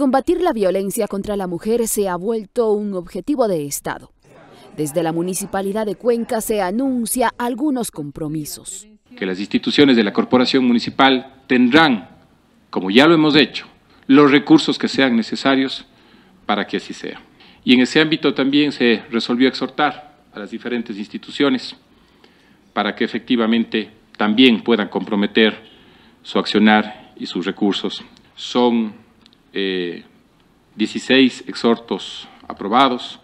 Combatir la violencia contra la mujer se ha vuelto un objetivo de Estado. Desde la Municipalidad de Cuenca se anuncia algunos compromisos. Que las instituciones de la Corporación Municipal tendrán, como ya lo hemos hecho, los recursos que sean necesarios para que así sea. Y en ese ámbito también se resolvió exhortar a las diferentes instituciones para que efectivamente también puedan comprometer su accionar y sus recursos. Son 16 eh, exhortos aprobados.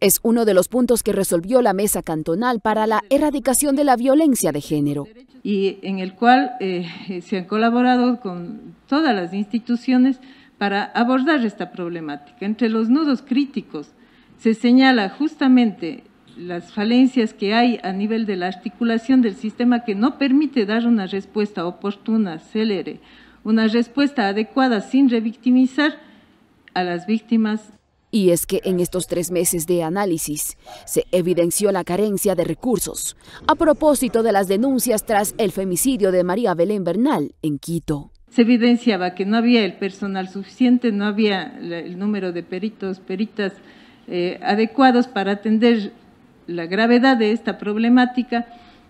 Es uno de los puntos que resolvió la mesa cantonal para la erradicación de la violencia de género. Y en el cual eh, se han colaborado con todas las instituciones para abordar esta problemática. Entre los nudos críticos se señala justamente las falencias que hay a nivel de la articulación del sistema que no permite dar una respuesta oportuna, célere, una respuesta adecuada sin revictimizar a las víctimas. Y es que en estos tres meses de análisis se evidenció la carencia de recursos a propósito de las denuncias tras el femicidio de María Belén Bernal en Quito. Se evidenciaba que no había el personal suficiente, no había el número de peritos, peritas eh, adecuados para atender la gravedad de esta problemática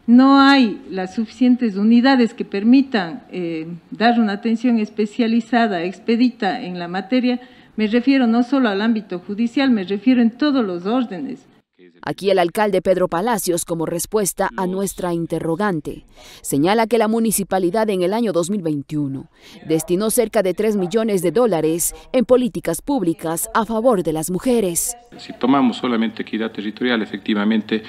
no hay las suficientes unidades que permitan eh, dar una atención especializada, expedita en la materia, me refiero no solo al ámbito judicial, me refiero en todos los órdenes. Aquí el alcalde Pedro Palacios, como respuesta a nuestra interrogante, señala que la municipalidad en el año 2021 destinó cerca de 3 millones de dólares en políticas públicas a favor de las mujeres. Si tomamos solamente equidad territorial, efectivamente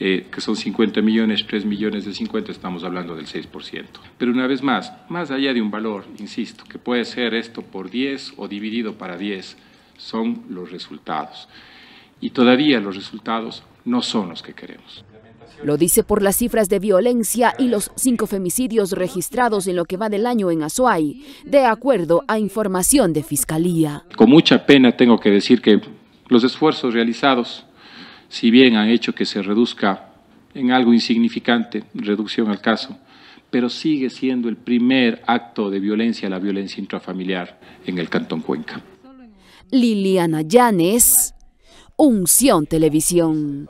eh, que son 50 millones, 3 millones de 50, estamos hablando del 6%. Pero una vez más, más allá de un valor, insisto, que puede ser esto por 10 o dividido para 10, son los resultados. Y todavía los resultados no son los que queremos. Lo dice por las cifras de violencia y los cinco femicidios registrados en lo que va del año en Azuay, de acuerdo a información de Fiscalía. Con mucha pena tengo que decir que los esfuerzos realizados si bien han hecho que se reduzca en algo insignificante, reducción al caso, pero sigue siendo el primer acto de violencia, la violencia intrafamiliar en el Cantón Cuenca. Liliana Yanes, Unción Televisión.